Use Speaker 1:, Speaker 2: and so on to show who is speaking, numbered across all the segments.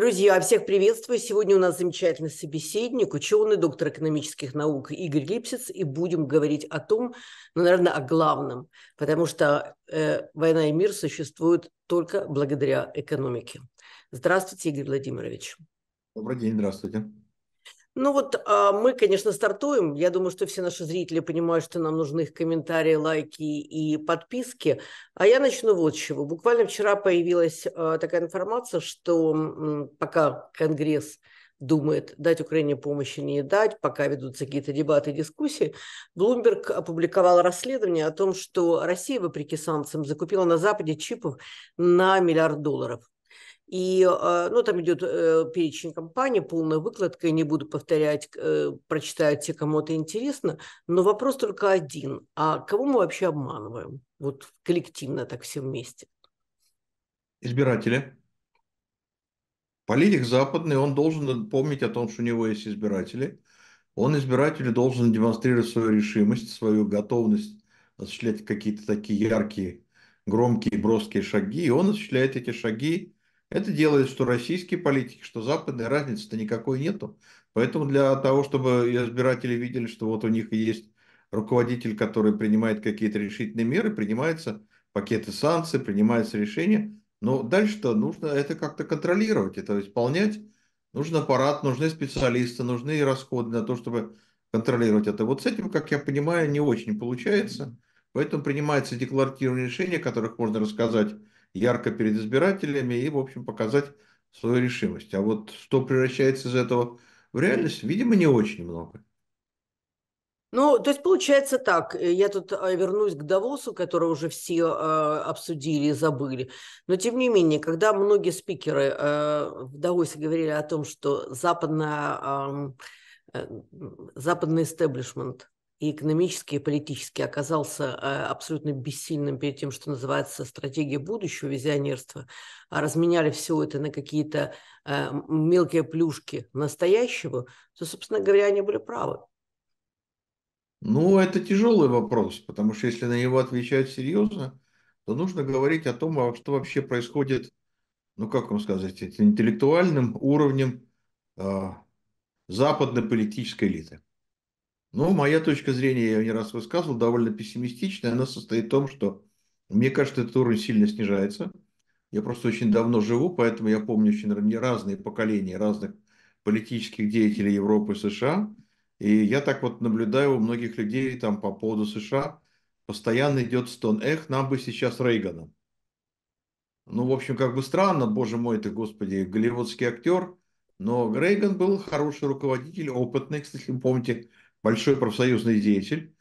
Speaker 1: Друзья, всех приветствую. Сегодня у нас замечательный собеседник, ученый, доктор экономических наук Игорь Липсиц. И будем говорить о том, ну, наверное, о главном, потому что э, война и мир существуют только благодаря экономике. Здравствуйте, Игорь Владимирович.
Speaker 2: Добрый день, здравствуйте.
Speaker 1: Ну вот а, мы, конечно, стартуем. Я думаю, что все наши зрители понимают, что нам нужны их комментарии, лайки и подписки. А я начну вот с чего. Буквально вчера появилась а, такая информация, что пока Конгресс думает, дать Украине помощи, а не дать, пока ведутся какие-то дебаты и дискуссии, Блумберг опубликовал расследование о том, что Россия, вопреки санкциям, закупила на Западе чипов на миллиард долларов. И, а, ну, там идет э, перечень компаний, полная выкладка, я не буду повторять, э, прочитают те, кому это интересно, но вопрос только один, а кого мы вообще обманываем, вот коллективно так все вместе?
Speaker 2: Избиратели. Политик западный, он должен помнить о том, что у него есть избиратели. Он избирателю должен демонстрировать свою решимость, свою готовность осуществлять какие-то такие яркие, громкие, броские шаги. И он осуществляет эти шаги это делает что российские политики, что западные, разницы-то никакой нету. Поэтому для того, чтобы избиратели видели, что вот у них есть руководитель, который принимает какие-то решительные меры, принимаются пакеты санкций, принимаются решения. Но дальше-то нужно это как-то контролировать, это исполнять. Нужен аппарат, нужны специалисты, нужны расходы на то, чтобы контролировать это. Вот с этим, как я понимаю, не очень получается. Поэтому принимаются декларативные решения, о которых можно рассказать ярко перед избирателями и, в общем, показать свою решимость. А вот что превращается из этого в реальность, видимо, не очень много.
Speaker 1: Ну, то есть получается так, я тут а, вернусь к Давосу, который уже все э, обсудили и забыли, но тем не менее, когда многие спикеры э, в Давосе говорили о том, что западная, э, западный истеблишмент и экономически, и политически оказался э, абсолютно бессильным перед тем, что называется стратегия будущего визионерства, а разменяли все это на какие-то э, мелкие плюшки настоящего, то, собственно говоря, они были правы.
Speaker 2: Ну, это тяжелый вопрос, потому что если на него отвечать серьезно, то нужно говорить о том, а что вообще происходит, ну, как вам сказать, интеллектуальным уровнем э, западно-политической элиты. Но ну, моя точка зрения, я ее не раз высказывал, довольно пессимистичная. Она состоит в том, что, мне кажется, этот уровень сильно снижается. Я просто очень давно живу, поэтому я помню очень разные поколения разных политических деятелей Европы и США. И я так вот наблюдаю у многих людей там по поводу США, постоянно идет стон, эх, нам бы сейчас Рейгана. Ну, в общем, как бы странно, боже мой, ты, господи, голливудский актер, но Рейган был хороший руководитель, опытный, кстати, помните, большой профсоюзный деятель,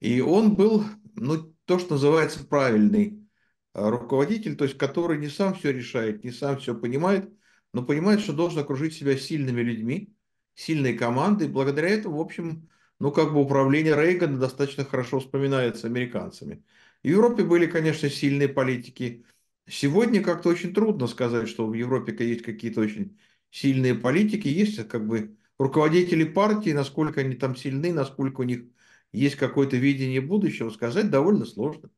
Speaker 2: и он был, ну, то, что называется правильный э, руководитель, то есть который не сам все решает, не сам все понимает, но понимает, что должен окружить себя сильными людьми, сильной командой. Благодаря этому, в общем, ну, как бы управление Рейгана достаточно хорошо вспоминается американцами. В Европе были, конечно, сильные политики. Сегодня как-то очень трудно сказать, что в Европе есть какие-то очень сильные политики. Есть как бы руководители партии, насколько они там сильны, насколько у них есть какое-то видение будущего, сказать довольно сложно.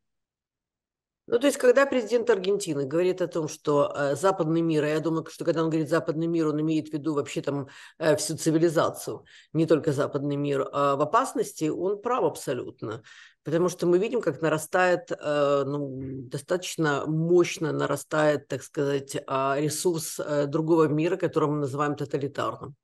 Speaker 1: Ну, то есть, когда президент Аргентины говорит о том, что э, западный мир, а я думаю, что когда он говорит западный мир, он имеет в виду вообще там э, всю цивилизацию, не только западный мир, а в опасности, он прав абсолютно. Потому что мы видим, как нарастает, э, ну, достаточно мощно нарастает, так сказать, а, ресурс э, другого мира, который мы называем тоталитарным.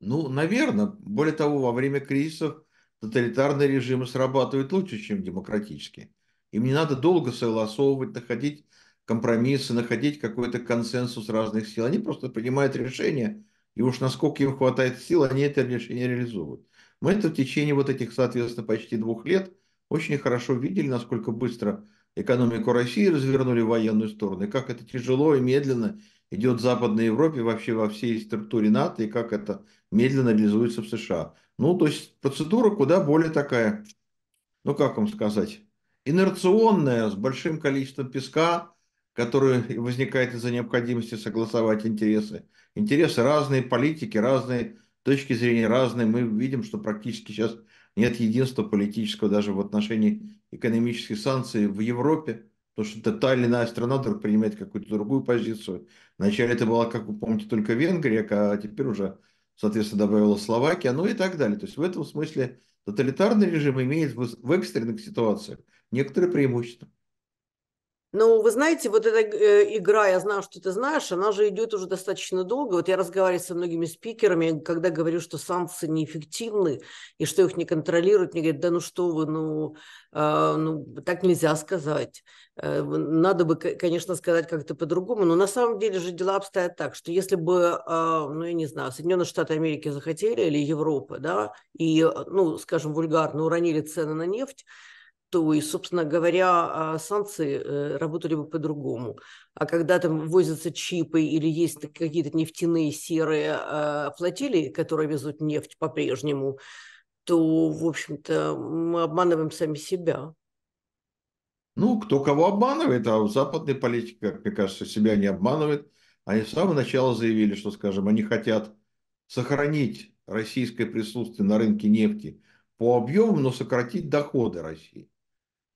Speaker 2: Ну, наверное. Более того, во время кризисов тоталитарные режимы срабатывают лучше, чем демократические. Им не надо долго согласовывать, находить компромиссы, находить какой-то консенсус разных сил. Они просто принимают решение, и уж насколько им хватает сил, они это решение реализуют. Мы это в течение вот этих, соответственно, почти двух лет очень хорошо видели, насколько быстро экономику России развернули в военную сторону, и как это тяжело и медленно идет в Западной Европе, вообще во всей структуре НАТО, и как это медленно реализуется в США. Ну, то есть процедура куда более такая, ну, как вам сказать, инерционная, с большим количеством песка, который возникает из-за необходимости согласовать интересы. Интересы разные, политики разные, точки зрения разные. Мы видим, что практически сейчас нет единства политического даже в отношении экономических санкций в Европе, потому что та или иная страна вдруг принимает какую-то другую позицию. Вначале это была, как вы помните, только Венгрия, а теперь уже соответственно, добавила Словакия, ну и так далее. То есть в этом смысле тоталитарный режим имеет в экстренных ситуациях некоторые преимущества.
Speaker 1: Ну, вы знаете, вот эта э, игра «Я знаю, что ты знаешь», она же идет уже достаточно долго. Вот я разговариваю со многими спикерами, когда говорю, что санкции неэффективны и что их не контролируют, мне говорят, да ну что вы, ну, э, ну так нельзя сказать. Э, надо бы, конечно, сказать как-то по-другому, но на самом деле же дела обстоят так, что если бы, э, ну, я не знаю, Соединенные Штаты Америки захотели или Европа, да, и, а, ну, скажем, вульгарно уронили цены на нефть, то и, собственно говоря, а, санкции э, работали бы по-другому. А когда там возятся чипы или есть какие-то нефтяные серые а, флотилии, которые везут нефть по-прежнему, то, в общем-то, мы обманываем сами себя.
Speaker 2: Ну, кто кого обманывает, а западные политики, как мне кажется, себя не обманывают. Они с самого начала заявили, что, скажем, они хотят сохранить российское присутствие на рынке нефти по объему, но сократить доходы России.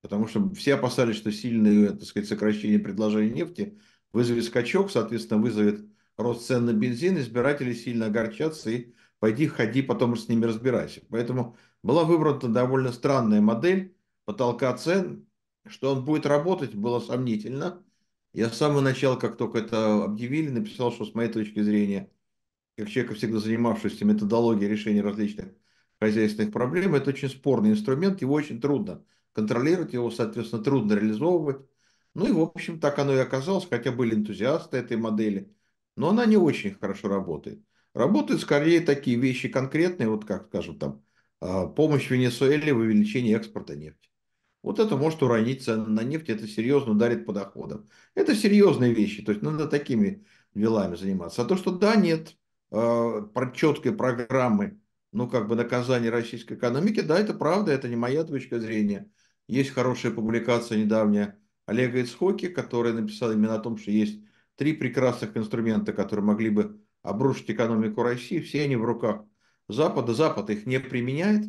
Speaker 2: Потому что все опасались, что сильное так сказать, сокращение предложения нефти вызовет скачок, соответственно, вызовет рост цен на бензин, избиратели сильно огорчатся и пойди, ходи, потом с ними разбирайся. Поэтому была выбрана довольно странная модель потолка цен, что он будет работать, было сомнительно. Я с самого начала, как только это объявили, написал, что с моей точки зрения, как человека, всегда занимавшегося методологией решения различных хозяйственных проблем, это очень спорный инструмент, его очень трудно контролировать его, соответственно, трудно реализовывать. Ну и, в общем, так оно и оказалось, хотя были энтузиасты этой модели, но она не очень хорошо работает. Работают скорее такие вещи конкретные, вот как, скажем, там, а, помощь Венесуэле в увеличении экспорта нефти. Вот это может уронить цены на нефть, это серьезно ударит по доходам. Это серьезные вещи, то есть надо такими делами заниматься. А то, что да, нет э, четкой программы, ну, как бы наказания российской экономики, да, это правда, это не моя точка зрения. Есть хорошая публикация недавняя Олега Ицхоки, который написал именно о том, что есть три прекрасных инструмента, которые могли бы обрушить экономику России. Все они в руках Запада. Запад их не применяет,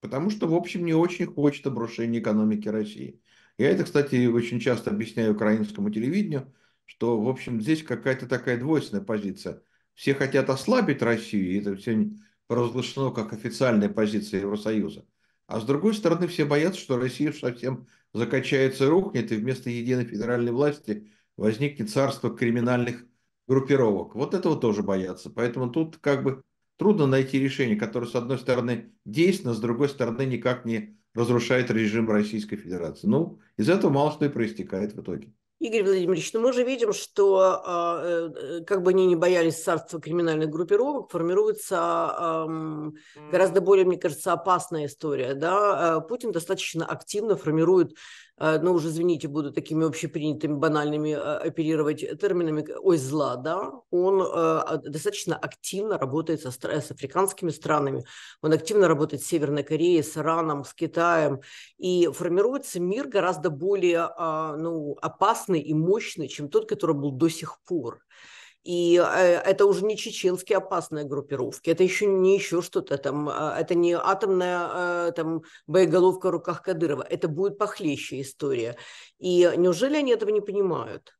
Speaker 2: потому что, в общем, не очень хочет обрушения экономики России. Я это, кстати, очень часто объясняю украинскому телевидению, что, в общем, здесь какая-то такая двойственная позиция. Все хотят ослабить Россию, и это все провозглашено как официальная позиция Евросоюза. А с другой стороны, все боятся, что Россия совсем закачается и рухнет, и вместо единой федеральной власти возникнет царство криминальных группировок. Вот этого тоже боятся. Поэтому тут как бы трудно найти решение, которое, с одной стороны, действенно, с другой стороны, никак не разрушает режим Российской Федерации. Ну, из этого мало что и проистекает в итоге.
Speaker 1: Игорь Владимирович, ну мы же видим, что а, э, как бы они не боялись царства криминальных группировок, формируется гораздо более, мне кажется, опасная история. Да? А Путин достаточно активно формирует а, ну уже, извините, буду такими общепринятыми, банальными а, оперировать терминами, ой, зла, да, он а, достаточно активно работает со, с африканскими странами, он активно работает с Северной Кореей, с Ираном, с Китаем, и формируется мир гораздо более ну, опасный и мощный, чем тот, который был до сих пор. И э, это уже не чеченские опасные группировки, это еще не еще что-то там, а, это не атомная э, там, боеголовка в руках Кадырова, это будет похлеще история. И неужели они этого не понимают?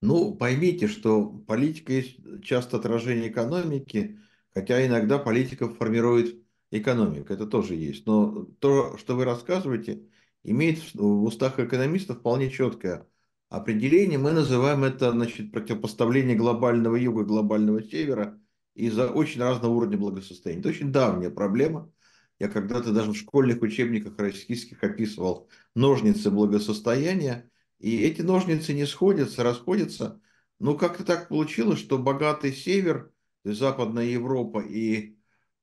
Speaker 2: Ну, поймите, что политика есть часто отражение экономики, хотя иногда политика формирует экономику, это тоже есть. Но то, что вы рассказываете, имеет в устах экономиста вполне четкое определение. Мы называем это значит, противопоставление глобального юга и глобального севера из-за очень разного уровня благосостояния. Это очень давняя проблема. Я когда-то даже в школьных учебниках российских описывал ножницы благосостояния, и эти ножницы не сходятся, расходятся. Но как-то так получилось, что богатый север, то есть Западная Европа и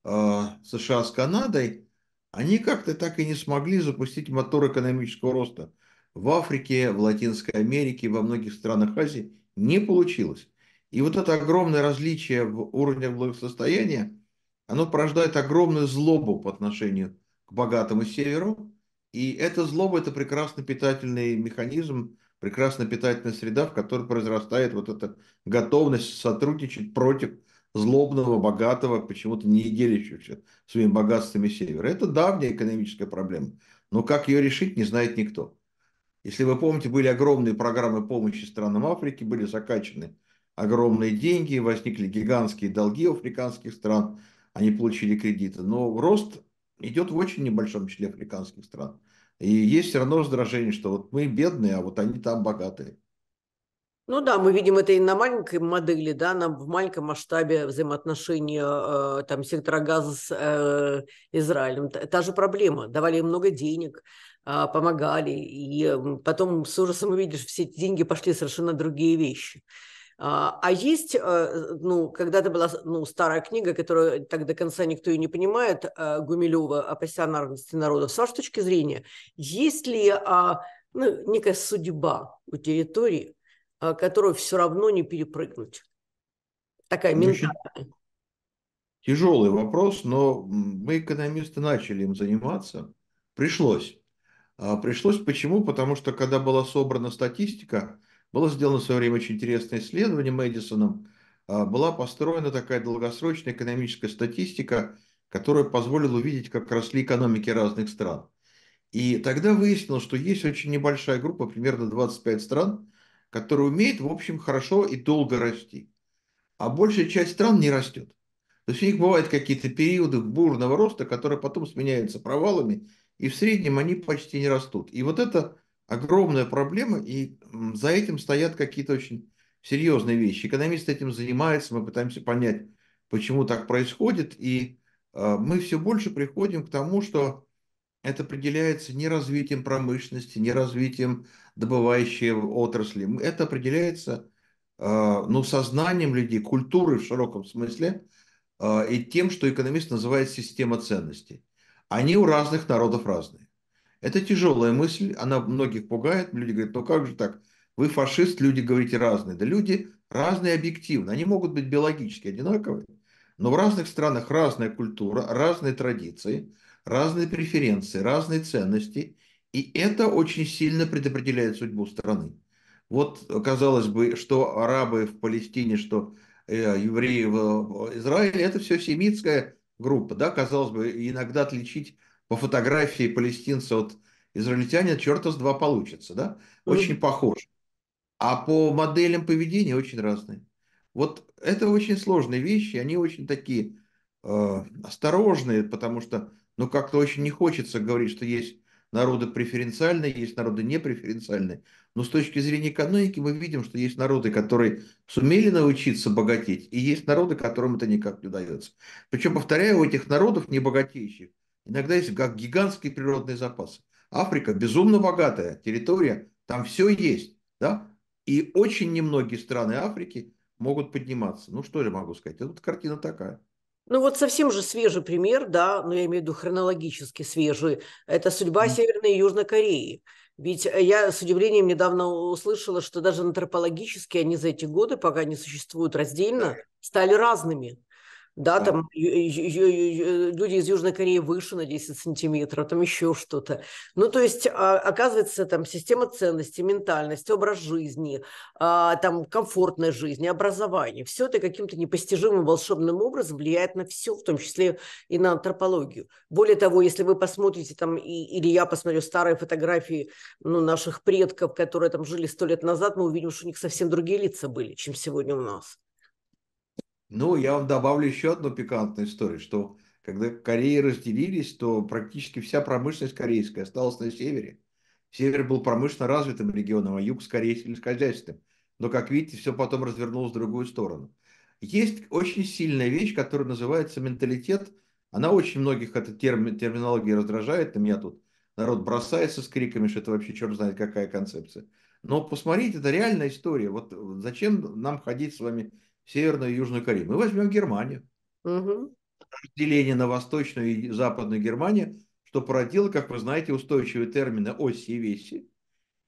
Speaker 2: э, США с Канадой, они как-то так и не смогли запустить мотор экономического роста в Африке, в Латинской Америке, во многих странах Азии не получилось. И вот это огромное различие в уровне благосостояния, оно порождает огромную злобу по отношению к богатому северу. И эта злоба – это прекрасно питательный механизм, прекрасно питательная среда, в которой произрастает вот эта готовность сотрудничать против злобного, богатого, почему-то не делящегося своими богатствами севера. Это давняя экономическая проблема. Но как ее решить, не знает никто. Если вы помните, были огромные программы помощи странам Африки, были закачаны огромные деньги, возникли гигантские долги у африканских стран, они получили кредиты. Но рост идет в очень небольшом числе африканских стран. И есть все равно раздражение, что вот мы бедные, а вот они там богатые.
Speaker 1: Ну да, мы видим это и на маленькой модели, да, на, в маленьком масштабе взаимоотношения э, там сектора газа с э, Израилем. Та, та же проблема. Давали им много денег, а, помогали. И потом с ужасом увидишь, все эти деньги пошли совершенно другие вещи. А, а есть, а, ну, когда-то была ну, старая книга, которую так до конца никто и не понимает, Гумилева о пассионарности народов. С вашей точки зрения, есть ли ну, некая судьба у территории, которую все равно не перепрыгнуть?
Speaker 2: Такая ментальная. Тяжелый вопрос, но мы, экономисты, начали им заниматься. Пришлось. А, пришлось почему? Потому что когда была собрана статистика, было сделано в свое время очень интересное исследование Мэдисоном, а, была построена такая долгосрочная экономическая статистика, которая позволила увидеть, как росли экономики разных стран. И тогда выяснилось, что есть очень небольшая группа, примерно 25 стран, которые умеют, в общем, хорошо и долго расти. А большая часть стран не растет. То есть у них бывают какие-то периоды бурного роста, которые потом сменяются провалами и в среднем они почти не растут. И вот это огромная проблема, и за этим стоят какие-то очень серьезные вещи. Экономисты этим занимаются, мы пытаемся понять, почему так происходит, и э, мы все больше приходим к тому, что это определяется не развитием промышленности, не развитием добывающей отрасли. Это определяется э, ну, сознанием людей, культурой в широком смысле э, и тем, что экономист называет система ценностей. Они у разных народов разные. Это тяжелая мысль, она многих пугает. Люди говорят, ну как же так, вы фашист, люди говорите разные. Да люди разные объективно, они могут быть биологически одинаковые, но в разных странах разная культура, разные традиции, разные преференции, разные ценности. И это очень сильно предопределяет судьбу страны. Вот, казалось бы, что арабы в Палестине, что э, евреи в Израиле, это все семитское, группа, да, казалось бы, иногда отличить по фотографии палестинца от израильтянина черта с два получится, да, очень mm-hmm. похож. А по моделям поведения очень разные. Вот это очень сложные вещи, они очень такие э, осторожные, потому что, ну, как-то очень не хочется говорить, что есть народы преференциальные, есть народы непреференциальные. Но с точки зрения экономики мы видим, что есть народы, которые сумели научиться богатеть, и есть народы, которым это никак не удается. Причем, повторяю, у этих народов, не богатеющих, иногда есть как гигантские природные запасы. Африка безумно богатая территория, там все есть. Да? И очень немногие страны Африки могут подниматься. Ну что же могу сказать? Тут картина такая.
Speaker 1: Ну вот совсем же свежий пример, да, но ну, я имею в виду хронологически свежий, это судьба mm. Северной и Южной Кореи. Ведь э, я с удивлением недавно услышала, что даже антропологически они за эти годы, пока они существуют раздельно, стали разными. Да, там люди из Южной Кореи выше на 10 сантиметров, там еще что-то. Ну, то есть, а, оказывается, там система ценностей, ментальность, образ жизни, а, там комфортной жизни, образование, все это каким-то непостижимым волшебным образом влияет на все, в том числе и на антропологию. Более того, если вы посмотрите там, или я посмотрю старые фотографии ну, наших предков, которые там жили сто лет назад, мы увидим, что у них совсем другие лица были, чем сегодня у нас.
Speaker 2: Ну, я вам добавлю еще одну пикантную историю, что когда Кореи разделились, то практически вся промышленность корейская осталась на севере. Север был промышленно развитым регионом, а юг скорее сельскохозяйственным. Но, как видите, все потом развернулось в другую сторону. Есть очень сильная вещь, которая называется менталитет. Она очень многих эта терми, терминология раздражает. На меня тут народ бросается с криками, что это вообще черт знает какая концепция. Но посмотрите, это реальная история. Вот зачем нам ходить с вами Северную и Южную Корею. Мы возьмем Германию. Угу. Деление на Восточную и Западную Германию, что породило, как вы знаете, устойчивые термины оси и веси.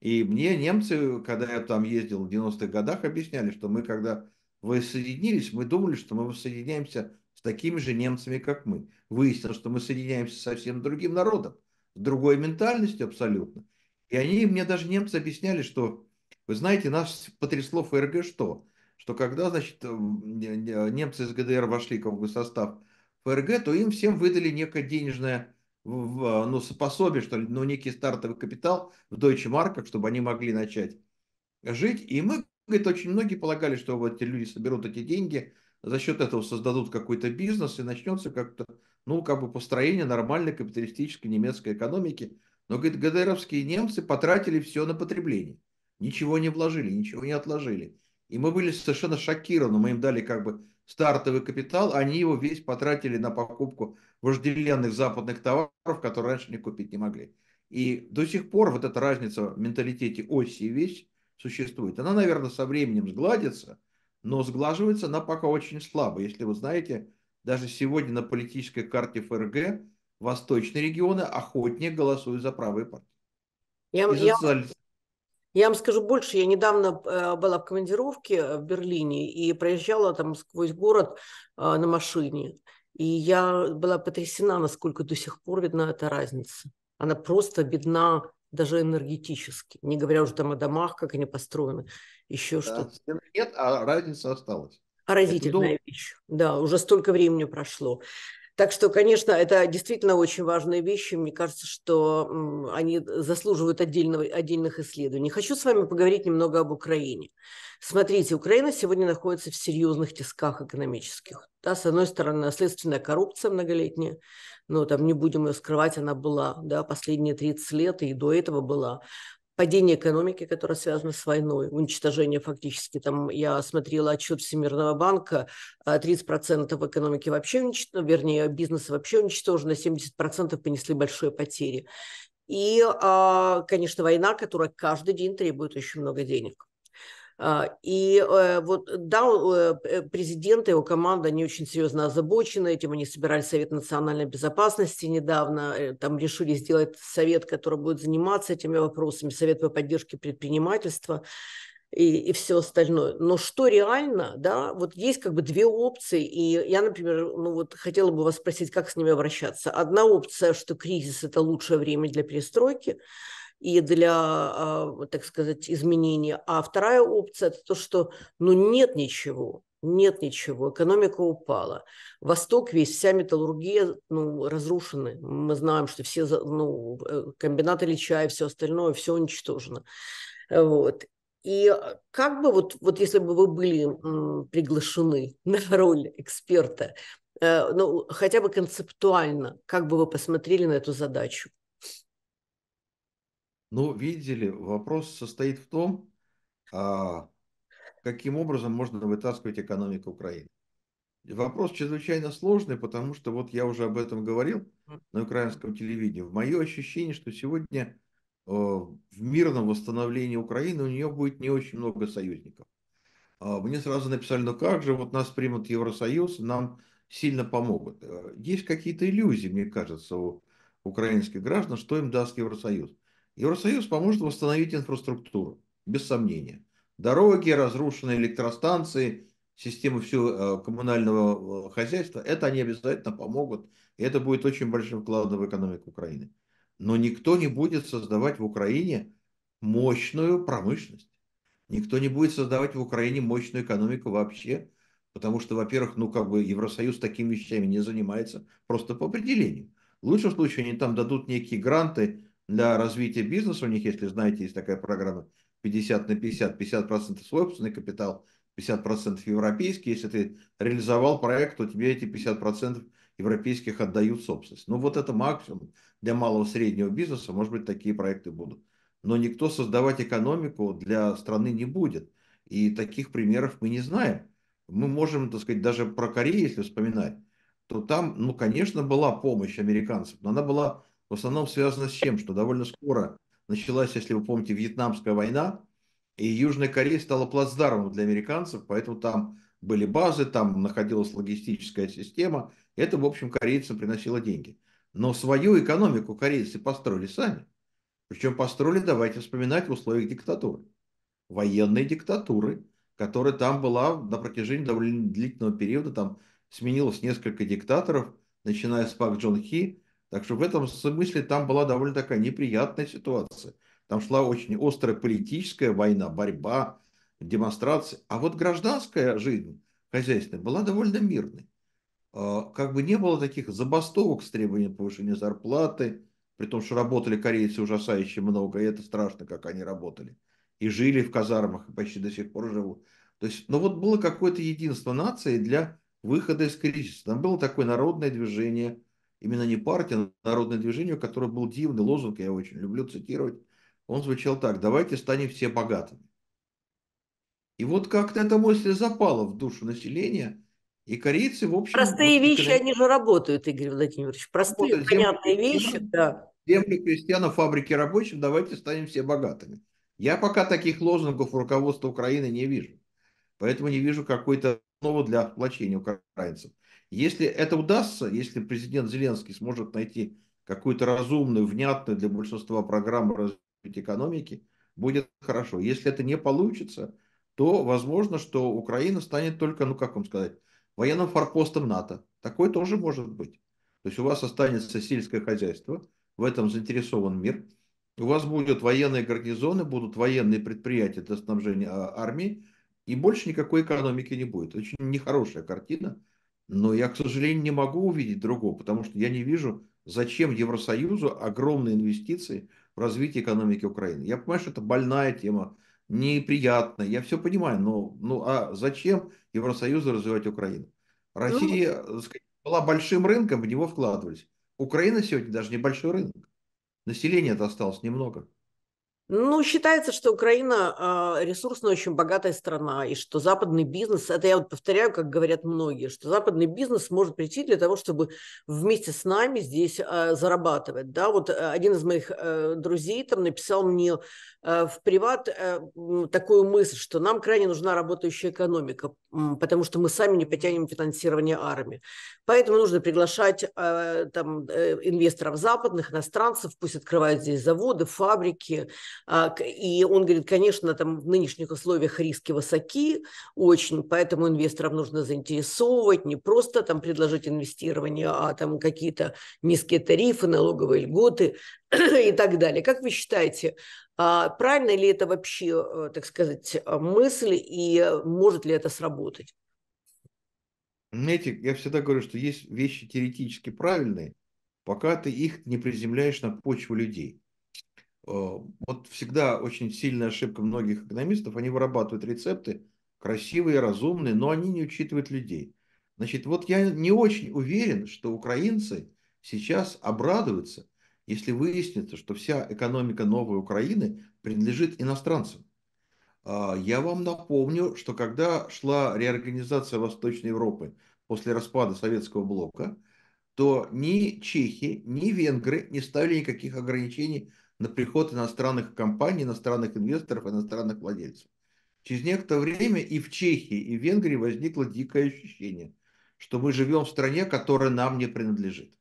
Speaker 2: И мне немцы, когда я там ездил в 90-х годах, объясняли, что мы, когда воссоединились, мы думали, что мы воссоединяемся с такими же немцами, как мы. Выяснилось, что мы соединяемся с совсем другим народом, с другой ментальностью абсолютно. И они, мне даже немцы объясняли, что, вы знаете, нас потрясло ФРГ что? что когда, значит, а, немцы из ГДР вошли как бы, в состав ФРГ, то им всем выдали некое денежное а, ну, пособие, что ли, ну, некий стартовый капитал в Deutsche Mark, чтобы они могли начать жить. И мы, говорит, очень многие полагали, что вот эти люди соберут эти деньги, за счет этого создадут какой-то бизнес и начнется как-то, ну, как бы построение нормальной капиталистической немецкой экономики. Но, говорит, ГДРовские немцы потратили все на потребление. Ничего не вложили, ничего не отложили. И мы были совершенно шокированы. Мы им дали как бы стартовый капитал, они его весь потратили на покупку вожделенных западных товаров, которые раньше не купить не могли. И до сих пор вот эта разница в менталитете оси и вещь существует. Она, наверное, со временем сгладится, но сглаживается она пока очень слабо. Если вы знаете, даже сегодня на политической карте ФРГ восточные регионы охотнее голосуют за правые партии.
Speaker 1: Я, я, я вам скажу больше, я недавно э, была в командировке в Берлине и проезжала там сквозь город э, на машине. И я была потрясена, насколько до сих пор видна эта разница. Она просто бедна даже энергетически, не говоря уже там о домах, как они построены, еще да, что-то.
Speaker 2: Нет, а разница осталась. Поразительная а думаю...
Speaker 1: вещь. Да, уже столько времени прошло. Так что, конечно, это действительно очень важные вещи. Мне кажется, что они заслуживают отдельного, отдельных исследований. Хочу с вами поговорить немного об Украине. Смотрите, Украина сегодня находится в серьезных тисках экономических. Да, с одной стороны, наследственная коррупция многолетняя, но там не будем ее скрывать, она была да, последние 30 лет и до этого была падение экономики, которое связано с войной, уничтожение фактически, там я смотрела отчет Всемирного банка, 30% а, экономики вообще уничтожено, вернее, бизнес вообще уничтожено, а 70% понесли большие потери. И, а, конечно, война, которая каждый день требует очень много денег. А, и э, вот, да, э, президент и его команда, они очень серьезно озабочены этим. Они собирали Совет национальной безопасности недавно. Э, там решили сделать совет, который будет заниматься этими вопросами, Совет по поддержке предпринимательства и, и все остальное. Но что реально, да, вот есть как бы две опции, и я, например, ну вот хотела бы вас спросить, как с ними обращаться. Одна опция, что кризис – это лучшее время для перестройки, и для, а, так сказать, изменения. А вторая опция – это то, что ну, нет ничего, нет ничего, экономика упала. Восток весь, вся металлургия ну, разрушены. Мы знаем, что все ну, э, комбинаты Ильича и все остальное, все уничтожено. Э, вот. И а, как бы вот, вот если бы вы были приглашены на роль эксперта, э, ну, хотя бы концептуально, как бы вы посмотрели на эту задачу?
Speaker 2: Ну, видите ли, вопрос состоит в том, а, каким образом можно вытаскивать экономику Украины. Вопрос чрезвычайно сложный, потому что вот я уже об этом говорил на украинском телевидении. В Мое ощущение, что сегодня а, в мирном восстановлении Украины у нее будет не очень много союзников. А, мне сразу написали, ну как же, вот нас примут Евросоюз, нам сильно помогут. Э, есть какие-то иллюзии, мне кажется, у украинских граждан, что им даст Евросоюз. Евросоюз поможет восстановить инфраструктуру, без сомнения. Дороги, разрушенные электростанции, системы всего э, коммунального э, хозяйства, это они обязательно помогут. И это будет очень большим вкладом в экономику Украины. Но никто не будет создавать в Украине мощную промышленность. Никто не будет создавать в Украине мощную экономику вообще, потому что, во-первых, ну как бы Евросоюз такими вещами не занимается просто по определению. В лучшем случае они там дадут некие гранты для развития бизнеса. У них, если знаете, есть такая программа 50 на 50, 50% свой собственный капитал, 50% европейский. Если ты реализовал проект, то тебе эти 50% европейских отдают собственность. Ну вот это максимум для малого и среднего бизнеса, может быть, такие проекты будут. Но никто создавать экономику для страны не будет. И таких примеров мы не знаем. Мы можем, так сказать, даже про Корею, если вспоминать, то там, ну, конечно, была помощь американцев, но она была в основном связано с тем, что довольно скоро началась, если вы помните, Вьетнамская война, и Южная Корея стала плацдармом для американцев, поэтому там были базы, там находилась логистическая система. Это, в общем, корейцам приносило деньги. Но свою экономику корейцы построили сами. Причем построили, давайте вспоминать, в условиях диктатуры. Военной диктатуры, которая там была на протяжении довольно длительного периода. Там сменилось несколько диктаторов, начиная с Пак Джон Хи, так что в этом смысле там была довольно такая неприятная ситуация. Там шла очень острая политическая война, борьба, демонстрации. А вот гражданская жизнь хозяйственная была довольно мирной. А, как бы не было таких забастовок с требованием повышения зарплаты, при том, что работали корейцы ужасающе много, и это страшно, как они работали. И жили в казармах, и почти до сих пор живут. То есть, ну вот было какое-то единство нации для выхода из кризиса. Там было такое народное движение – именно не партия, а народное движение, которое был дивный лозунг, я очень люблю цитировать. Он звучал так, давайте станем все богатыми. И вот как-то эта мысль запала в душу населения, и корейцы, в общем... Простые вот, вещи, они же работают, Игорь Владимирович. Простые, работают понятные земли, вещи, да. Земли крестьян, фабрики рабочих, давайте станем все богатыми. Я пока таких лозунгов руководства Украины не вижу. Поэтому не вижу какой-то основы для отплачения украинцев. Если это удастся, если президент Зеленский сможет найти какую-то разумную, внятную для большинства программу развития экономики, будет хорошо. Если это не получится, то возможно, что Украина станет только, ну как вам сказать, военным форпостом НАТО. Такое тоже может быть. То есть у вас останется сельское хозяйство, в этом заинтересован мир. У вас будут военные гарнизоны, будут военные предприятия для снабжения а, армии, и больше никакой экономики не будет. Очень нехорошая картина, но я, к сожалению, не могу увидеть другого, потому что я не вижу, зачем Евросоюзу огромные инвестиции в развитие экономики Украины. Я понимаю, что это больная тема, неприятная, я все понимаю, но ну а зачем Евросоюзу развивать Украину? Россия ну, сказать, была большим рынком, в него вкладывались. Украина сегодня даже небольшой рынок. Население это осталось немного.
Speaker 1: Ну, считается, что Украина а, ресурсно очень богатая страна, и что западный бизнес, это я вот повторяю, как говорят многие, что западный бизнес может прийти для того, чтобы вместе с нами здесь а, зарабатывать. Да, вот а, один из моих э, друзей там написал мне э, в приват э, такую мысль, что нам крайне нужна работающая экономика, потому что мы сами не потянем финансирование армии. Поэтому нужно приглашать там инвесторов западных, иностранцев, пусть открывают здесь заводы, фабрики, а, и он говорит, конечно, там в нынешних условиях риски высоки очень, поэтому инвесторам нужно заинтересовывать, не просто там предложить инвестирование, а там какие-то низкие тарифы, налоговые льготы и так далее. Как вы считаете, а правильно ли это вообще, э, так сказать, э, мысль и может ли это сработать?
Speaker 2: Знаете, я всегда говорю, что есть вещи теоретически правильные, пока ты их не приземляешь на почву людей. Э, вот всегда очень сильная ошибка многих экономистов, они вырабатывают рецепты, красивые, разумные, но они не учитывают людей. Значит, вот я не очень уверен, что украинцы сейчас обрадуются, если выяснится, что вся экономика новой Украины принадлежит иностранцам. А, я вам напомню, что когда шла реорганизация Восточной Европы после распада Советского Блока, то ни чехи, ни венгры не ставили никаких ограничений на приход иностранных компаний, иностранных инвесторов, иностранных владельцев. Через некоторое время и в Чехии, и в Венгрии возникло дикое ощущение, что мы живем в стране, которая нам не принадлежит.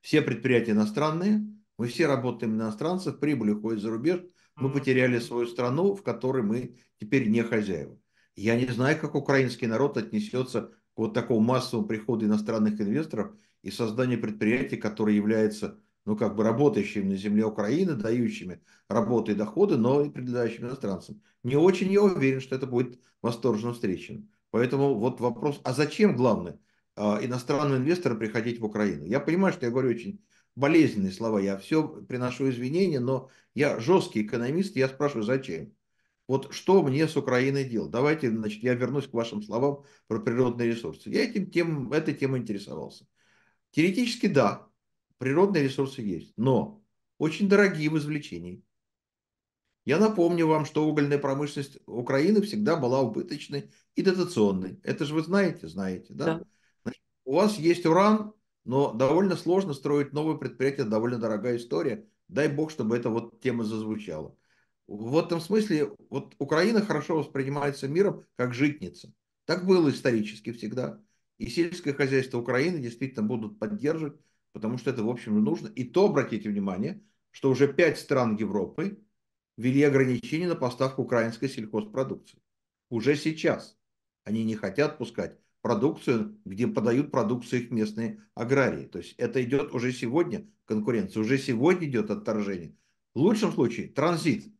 Speaker 2: Все предприятия иностранные, мы все работаем иностранцев, прибыль уходит за рубеж, мы потеряли свою страну, в которой мы теперь не хозяева. Я не знаю, как украинский народ отнесется к вот такому массовому приходу иностранных инвесторов и созданию предприятий, которое является ну, как бы работающими на земле Украины, дающими работы и доходы, но и предлагающими иностранцам. Не очень я уверен, что это будет восторженно встречено. Поэтому вот вопрос, а зачем, главное, а, иностранным инвесторам приходить в Украину? Я понимаю, что я говорю очень болезненные слова, я все приношу извинения, но я жесткий экономист, я спрашиваю, зачем? Вот что мне с Украиной делать? Давайте, значит, я вернусь к вашим словам про природные ресурсы. Я этим тем, этой темой интересовался. Теоретически да, Природные ресурсы есть, но очень дорогие в извлечении. Я напомню вам, что угольная промышленность Украины всегда была убыточной и дотационной. Это же вы знаете, знаете, да? да. Значит, у вас есть уран, но довольно сложно строить новое предприятие, довольно дорогая история. Дай бог, чтобы эта вот тема зазвучала. В этом смысле вот Украина хорошо воспринимается миром как житница. Так было исторически всегда. И сельское хозяйство Украины действительно будут поддерживать потому что это, в общем, нужно. И то, обратите внимание, что уже пять стран Европы ввели ограничения на поставку украинской сельхозпродукции. Уже сейчас они не хотят пускать продукцию, где подают продукцию их местные аграрии. То есть это идет уже сегодня конкуренция, уже сегодня идет отторжение. В лучшем случае транзит.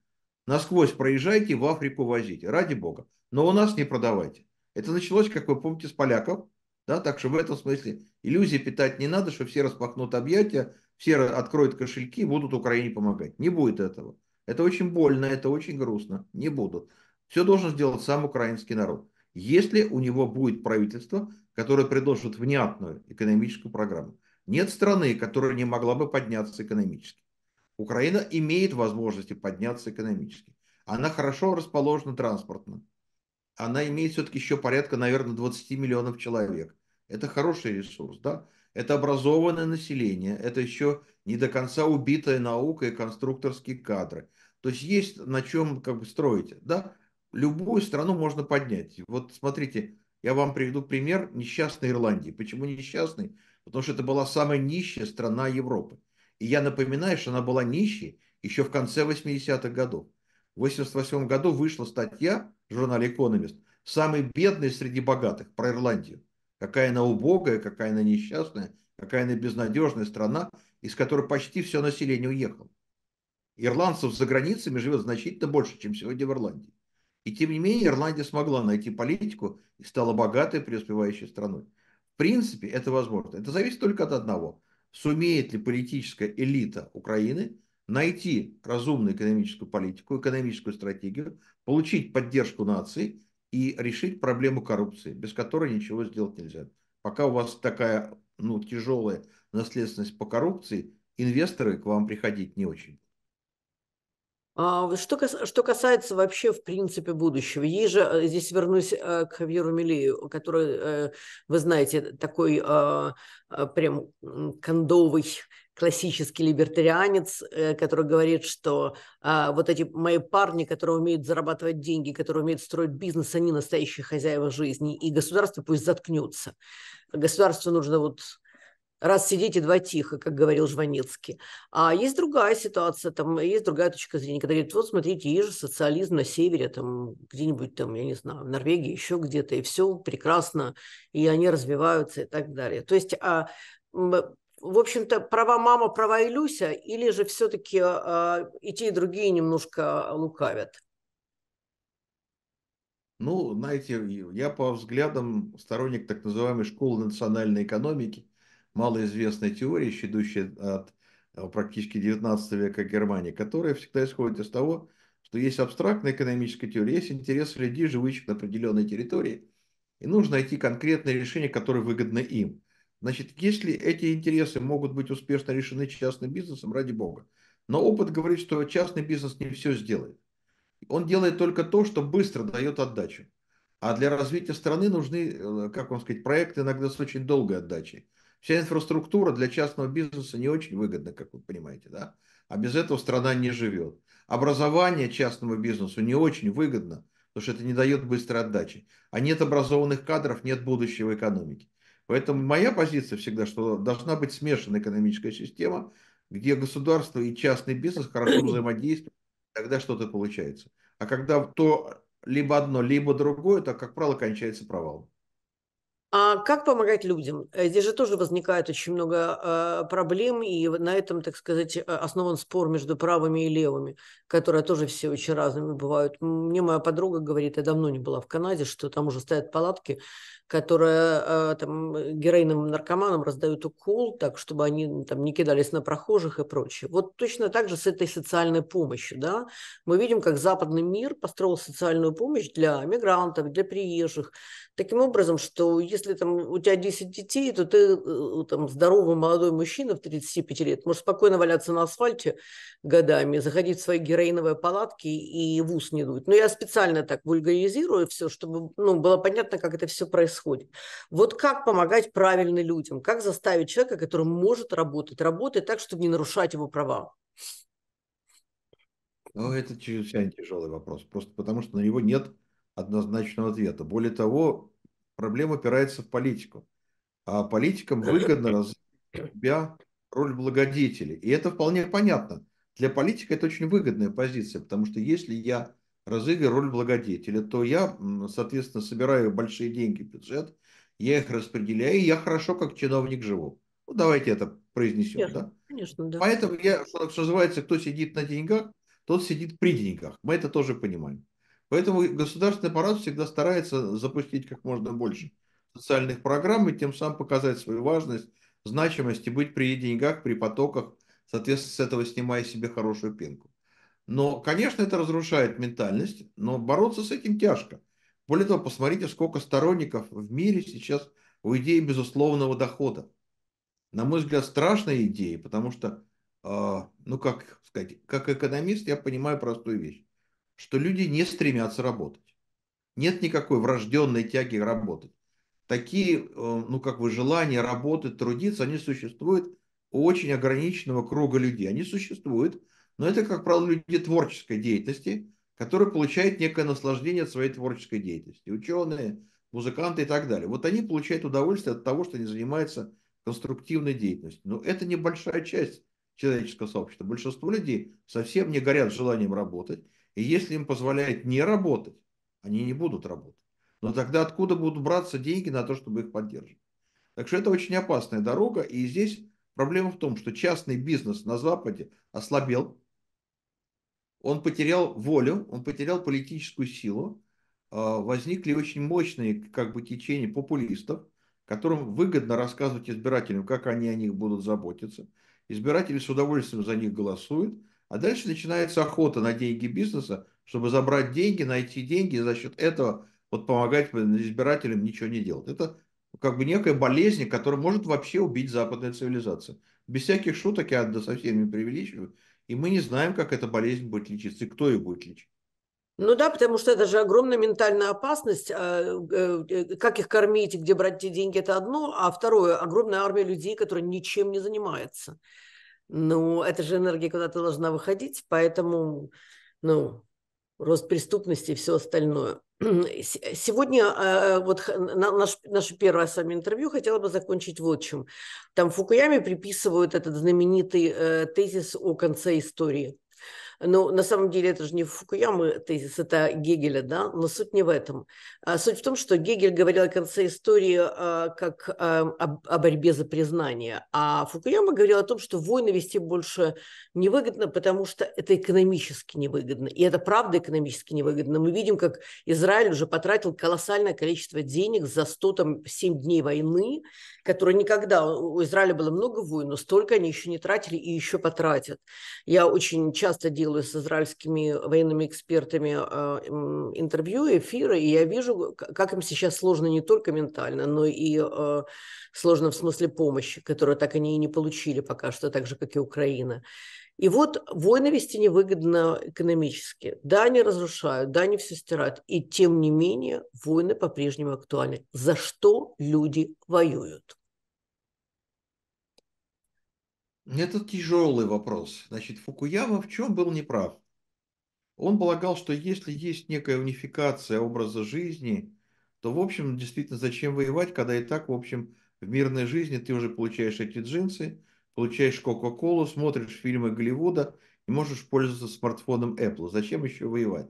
Speaker 2: Насквозь проезжайте, в Африку возите, ради бога. Но у нас не продавайте. Это началось, как вы помните, с поляков, да, так что в этом смысле иллюзии питать не надо, что все распахнут объятия, все откроют кошельки и будут Украине помогать. Не будет этого. Это очень больно, это очень грустно. Не будут. Все должен сделать сам украинский народ. Если у него будет правительство, которое предложит внятную экономическую программу. Нет страны, которая не могла бы подняться экономически. Украина имеет возможности подняться экономически. Она хорошо расположена транспортно. Она имеет все-таки еще порядка, наверное, 20 миллионов человек. Это хороший ресурс, да? Это образованное население, это еще не до конца убитая наука и конструкторские кадры. То есть есть на чем как бы строить, да? Любую страну можно поднять. Вот смотрите, я вам приведу пример несчастной Ирландии. Почему несчастной? Потому что это была самая нищая страна Европы. И я напоминаю, что она была нищей еще в конце 80-х годов. В 88 году вышла статья в журнале «Экономист» «Самый бедный среди богатых» про Ирландию. Какая она убогая, какая она несчастная, какая она безнадежная страна, из которой почти все население уехало. Ирландцев за границами живет значительно больше, чем сегодня в Ирландии. И тем не менее Ирландия смогла найти политику и стала богатой, преуспевающей страной. В принципе, это возможно. Это зависит только от одного. Сумеет ли политическая элита Украины найти разумную экономическую политику, экономическую стратегию, получить поддержку нации и решить проблему коррупции, без которой ничего сделать нельзя. Пока у вас такая ну, тяжелая наследственность по коррупции, инвесторы к вам приходить не очень.
Speaker 1: А, что, что касается вообще, в принципе, будущего, есть же, э, здесь вернусь э, к Хавьеру Милею, который, э, вы знаете, такой а, а, прям кондовый классический либертарианец, который говорит, что вот эти мои парни, которые умеют зарабатывать деньги, которые умеют строить бизнес, они настоящие хозяева жизни, и государство пусть заткнется. Государству нужно вот раз сидите, два тихо, как говорил Жванецкий. А есть другая ситуация, там есть другая точка зрения, когда говорит, вот смотрите, есть же социализм на севере, там где-нибудь там, я не знаю, в Норвегии, еще где-то, и все прекрасно, и они развиваются и так далее. То есть, а, в общем-то, права мама, права Илюся, или же все-таки а, и те, и другие немножко лукавят?
Speaker 2: Ну, знаете, я по взглядам сторонник так называемой школы национальной экономики – малоизвестная теория, еще от э, практически 19 века Германии, которая всегда исходит из того, что есть абстрактная экономическая теория, есть интересы людей, живущих на определенной территории, и нужно найти конкретное решение, которое выгодно им. Значит, если эти интересы могут быть успешно решены частным бизнесом, ради бога. Но опыт говорит, что частный бизнес не все сделает. Он делает только то, что быстро дает отдачу. А для развития страны нужны, э, как вам сказать, проекты иногда с очень долгой отдачей. Вся инфраструктура для частного бизнеса не очень выгодна, как вы понимаете, да? А без этого страна не живет. Образование частному бизнесу не очень выгодно, потому что это не дает быстрой отдачи. А нет образованных кадров, нет будущего экономики. Поэтому моя позиция всегда, что должна быть смешанная экономическая система, где государство и частный бизнес хорошо взаимодействуют, тогда что-то получается. А когда то либо одно, либо другое, то, как правило, кончается провалом.
Speaker 1: А как помогать людям? Э, здесь же тоже возникает очень много а, проблем, и на этом, так сказать, э, основан спор между правыми и левыми, которые тоже все очень разными бывают. Мне моя подруга говорит, я давно не была в Канаде, что там уже стоят палатки которая а, там э, героиновым наркоманам раздают укол, так, чтобы они там не кидались на прохожих и прочее. Вот точно так же с этой социальной помощью, да, мы видим, как западный мир построил социальную помощь для мигрантов, для приезжих, таким образом, что если там у тебя 10 детей, то ты э, там здоровый молодой мужчина в 35 лет может спокойно валяться на асфальте годами, заходить в свои героиновые палатки и в ус не дуть. Но я специально так вульгаризирую все, чтобы ну, было понятно, как это все происходит происходит. Вот как помогать правильно людям? Как заставить человека, который может работать, работать так, чтобы не нарушать его права?
Speaker 2: Ну, это чрезвычайно тяжелый вопрос, просто потому что на него нет однозначного ответа. Более того, проблема опирается в политику. А политикам выгодно развить себя роль благодетелей. И это вполне понятно. Для политика это очень выгодная позиция, потому что если я разыгрываю роль благодетеля, то я, соответственно, собираю большие деньги в бюджет, я их распределяю, и я хорошо как чиновник живу. Ну, давайте это произнесем, конечно, да? Конечно, да. Поэтому я, что, что называется, кто сидит на деньгах, тот сидит при деньгах. Мы это тоже понимаем. Поэтому государственный аппарат всегда старается запустить как можно больше социальных программ и тем самым показать свою важность, значимость и быть при деньгах, при потоках, соответственно, с этого снимая себе хорошую пенку. Но, конечно, это разрушает ментальность, но бороться с этим тяжко. Более того, посмотрите, сколько сторонников в мире сейчас у идеи безусловного дохода. На мой взгляд, страшная идея, потому что, э, ну как сказать, как экономист я понимаю простую вещь, что люди не стремятся работать. Нет никакой врожденной тяги работать. Такие, э, ну как бы, желания работать, трудиться, они существуют у очень ограниченного круга людей. Они существуют но это, как правило, люди творческой деятельности, которые получают некое наслаждение от своей творческой деятельности. Ученые, музыканты и так далее. Вот они получают удовольствие от того, что они занимаются конструктивной деятельностью. Но это небольшая часть человеческого сообщества. Большинство людей совсем не горят желанием работать. И если им позволяет не работать, они не будут работать. Но тогда откуда будут браться деньги на то, чтобы их поддерживать? Так что это очень опасная дорога. И здесь проблема в том, что частный бизнес на Западе ослабел, он потерял волю, он потерял политическую силу, а, возникли очень мощные как бы течения популистов, которым выгодно рассказывать избирателям, как они о них будут заботиться. Избиратели с удовольствием за них голосуют, а дальше начинается охота на деньги бизнеса, чтобы забрать деньги, найти деньги, и за счет этого вот помогать избирателям ничего не делать. Это как бы некая болезнь, которая может вообще убить западную цивилизацию. Без всяких шуток, я совсем не преувеличиваю, и мы не знаем, как эта болезнь будет лечиться и кто ее будет лечить.
Speaker 1: Ну да, потому что это же огромная ментальная опасность. А, э, э, как их кормить, где брать эти деньги, это одно. А второе, огромная армия людей, которые ничем не занимаются. Ну, это же энергия куда-то должна выходить, поэтому, ну, рост преступности и все остальное. Э, э, сегодня э, вот наш, наше первое с вами интервью хотела бы закончить вот чем. Там Фукуяме приписывают этот знаменитый тезис о конце истории. Ну, на самом деле, это же не Фукуямы тезис, это Гегеля, да, но суть не в этом. А суть в том, что Гегель говорил о конце истории а, как а, о, о борьбе за признание, а Фукуяма говорил о том, что войны вести больше невыгодно, потому что это экономически невыгодно, и это правда экономически невыгодно. Мы видим, как Израиль уже потратил колоссальное количество денег за 107 дней войны, которые никогда... У Израиля было много войн, но столько они еще не тратили и еще потратят. Я очень часто делаю с израильскими военными экспертами а, интервью, эфиры, и я вижу, как им сейчас сложно не только ментально, но и а, сложно в смысле помощи, которую так они и не получили пока что, так же, как и Украина. И вот войны вести невыгодно экономически. Да, они разрушают, да, они все стирают. И тем не менее войны по-прежнему актуальны. За
Speaker 2: что люди воюют? Это тяжелый вопрос. Значит, Фукуяма в чем был неправ? Он полагал, что если есть некая унификация образа жизни, то, в общем, действительно, зачем воевать, когда и так, в общем, в мирной жизни ты уже получаешь эти джинсы, получаешь Кока-Колу, смотришь фильмы Голливуда и можешь пользоваться смартфоном Apple. Зачем еще воевать?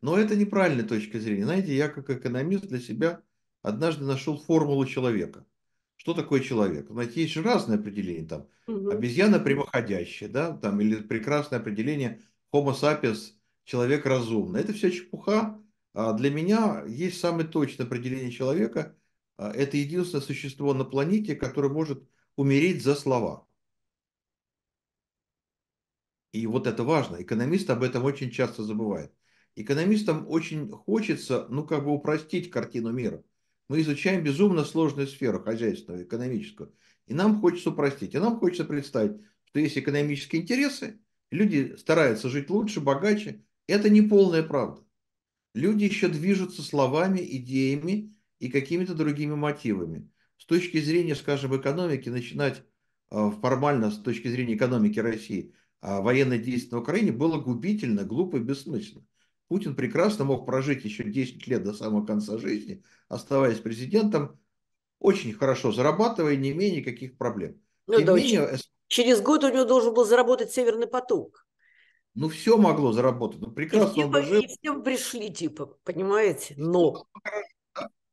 Speaker 2: Но это неправильная точка зрения. Знаете, я как экономист для себя однажды нашел формулу человека – что такое человек. Ну, знаете, есть же разные определения, там, угу. обезьяна прямоходящая, да, там, или прекрасное определение homo sapiens, человек разумный. Это все чепуха. А для меня есть самое точное определение человека. А, это единственное существо на планете, которое может умереть за слова. И вот это важно. Экономист об этом очень часто забывает. Экономистам очень хочется, ну, как бы упростить картину мира. Мы изучаем безумно сложную сферу хозяйственную, экономическую. И нам хочется упростить. И нам хочется представить, что есть экономические интересы, люди стараются жить лучше, богаче. Это не полная правда. Люди еще движутся словами, идеями и какими-то другими мотивами. С точки зрения, скажем, экономики, начинать а, формально с точки зрения экономики России а, военное действие на Украине было губительно, глупо и бессмысленно. Путин прекрасно мог прожить еще 10 лет до самого конца жизни, оставаясь президентом, очень хорошо зарабатывая, не имея никаких проблем. Ну, да, менее, через год у него должен был заработать Северный поток. Ну, все могло заработать. Ну, прекрасно. И, типа, и всем пришли, типа, понимаете? Но.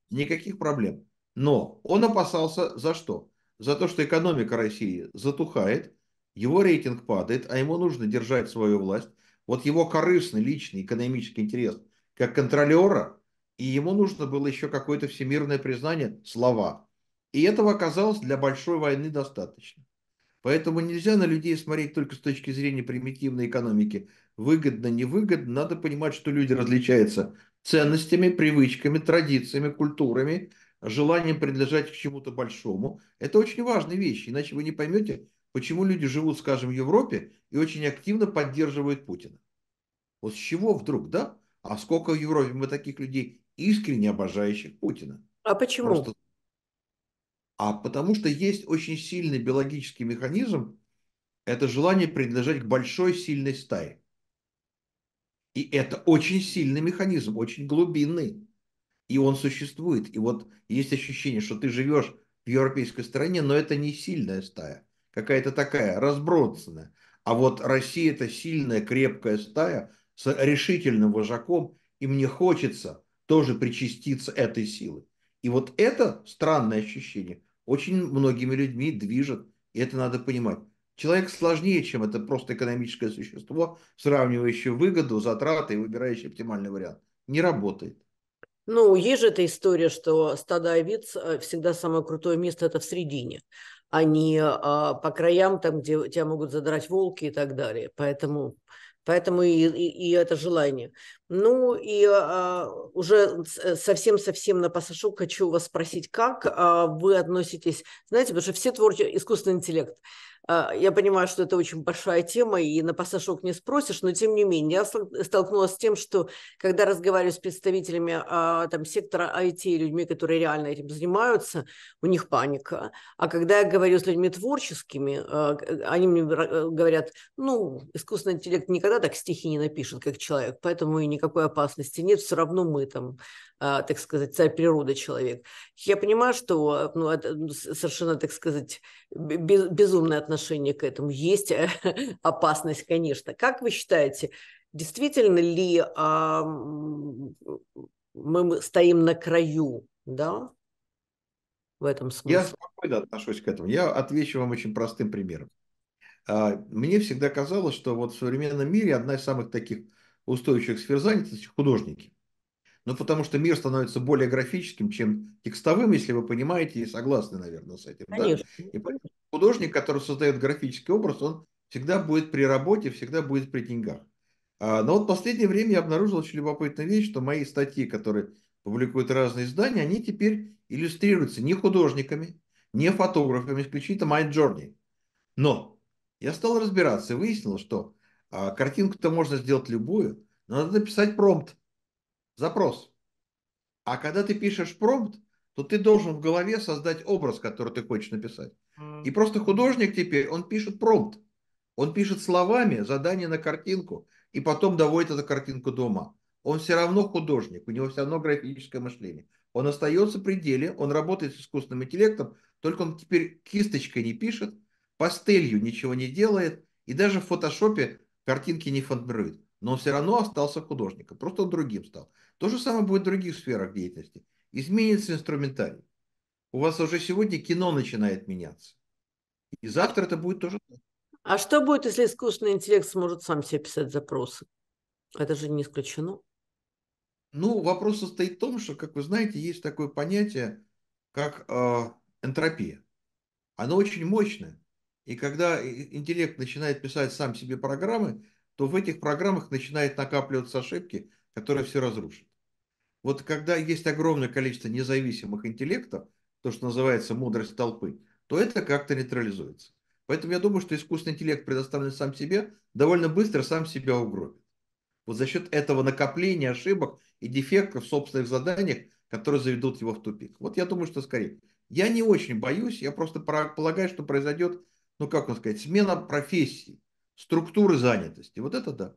Speaker 2: Никаких проблем. Но он опасался за что? За то, что экономика России затухает, его рейтинг падает, а ему нужно держать свою власть. Вот его корыстный личный экономический интерес как контролера, и ему нужно было еще какое-то всемирное признание, слова. И этого оказалось для большой войны достаточно. Поэтому нельзя на людей смотреть только с точки зрения примитивной экономики. Выгодно, невыгодно. Надо понимать, что люди различаются ценностями, привычками, традициями, культурами, желанием принадлежать к чему-то большому. Это очень важные вещи, иначе вы не поймете, Почему люди живут, скажем, в Европе и очень активно поддерживают Путина? Вот с чего вдруг, да? А сколько в Европе мы таких людей, искренне обожающих Путина? А почему? Просто... А потому что есть очень сильный биологический механизм, это желание принадлежать к большой сильной стае. И это очень сильный механизм, очень глубинный. И он существует. И вот есть ощущение, что ты живешь в европейской стране, но это не сильная стая какая-то такая, разбросанная. А вот Россия – это сильная, крепкая стая с решительным вожаком, и мне хочется тоже причаститься этой силы. И вот это странное ощущение очень многими людьми движет, и это надо понимать. Человек сложнее, чем это просто экономическое существо, сравнивающее выгоду, затраты и выбирающее оптимальный вариант. Не работает.
Speaker 1: Ну, есть же эта история, что стадо овец э, всегда самое крутое место – это в середине а не а, по краям, там, где тебя могут задрать волки и так далее. Поэтому, поэтому и, и, и это желание. Ну и а, э, уже совсем-совсем на пассажу хочу вас спросить, как э, вы относитесь, знаете, потому что все творчество, искусственный интеллект, э, я понимаю, что это очень большая тема, и на пассажок не спросишь, но тем не менее, я столкнулась с тем, что когда разговариваю с представителями э, там, сектора IT, людьми, которые реально этим занимаются, у них паника, а когда я говорю с людьми творческими, э, они мне э, говорят, ну, искусственный интеллект никогда так стихи не напишет, как человек, поэтому и не никакой опасности нет, все равно мы там, а, так сказать, царь природы человек. Я понимаю, что ну, это ну, совершенно, так сказать, безумное отношение к этому. Есть э, опасность, конечно. Как вы считаете, действительно ли а, мы стоим на краю, да, в этом смысле? Я
Speaker 2: спокойно отношусь к этому. Я отвечу вам очень простым примером. А, мне всегда казалось, что вот в современном мире одна из самых таких устойчивых сфер занятости художники. Ну, потому что мир становится более графическим, чем текстовым, если вы понимаете и согласны, наверное, с этим. Конечно. Да? И художник, который создает графический образ, он всегда будет при работе, всегда будет при деньгах. А, но вот в последнее время я обнаружил очень любопытную вещь, что мои статьи, которые публикуют разные издания, они теперь иллюстрируются не художниками, не фотографами, исключительно MindJourney. Но я стал разбираться и выяснил, что а картинку-то можно сделать любую, но надо написать промпт, запрос. А когда ты пишешь промпт, то ты должен в голове создать образ, который ты хочешь написать. И просто художник теперь, он пишет промпт. Он пишет словами задание на картинку и потом доводит эту картинку дома. Он все равно художник, у него все равно графическое мышление. Он остается в пределе, он работает с искусственным интеллектом, только он теперь кисточкой не пишет, пастелью ничего не делает, и даже в фотошопе картинки не формирует, но он все равно остался художником, просто он другим стал. То же самое будет в других сферах деятельности. Изменится инструментарий. У вас уже сегодня кино начинает меняться. И завтра это будет тоже так. А что будет, если искусственный интеллект сможет сам себе писать запросы? Это же не исключено. Ну, вопрос состоит в том, что, как вы знаете, есть такое понятие, как э, энтропия. Оно очень мощное. И когда интеллект начинает писать сам себе программы, то в этих программах начинает накапливаться ошибки, которые все разрушат. Вот когда есть огромное количество независимых интеллектов, то, что называется мудрость толпы, то это как-то нейтрализуется. Поэтому я думаю, что искусственный интеллект, предоставленный сам себе, довольно быстро сам себя угробит. Вот за счет этого накопления ошибок и дефектов в собственных заданиях, которые заведут его в тупик. Вот я думаю, что скорее. Я не очень боюсь, я просто полагаю, что произойдет ну как вам сказать, смена профессий, структуры занятости. Вот это да.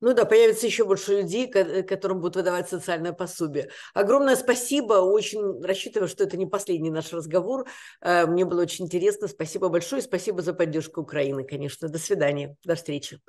Speaker 2: Ну да,
Speaker 1: появится еще больше людей, которым будут выдавать социальное пособие. Огромное спасибо. Очень рассчитываю, что это не последний наш разговор. Э, мне было очень интересно. Спасибо большое. Спасибо за поддержку Украины, конечно. До свидания. До встречи.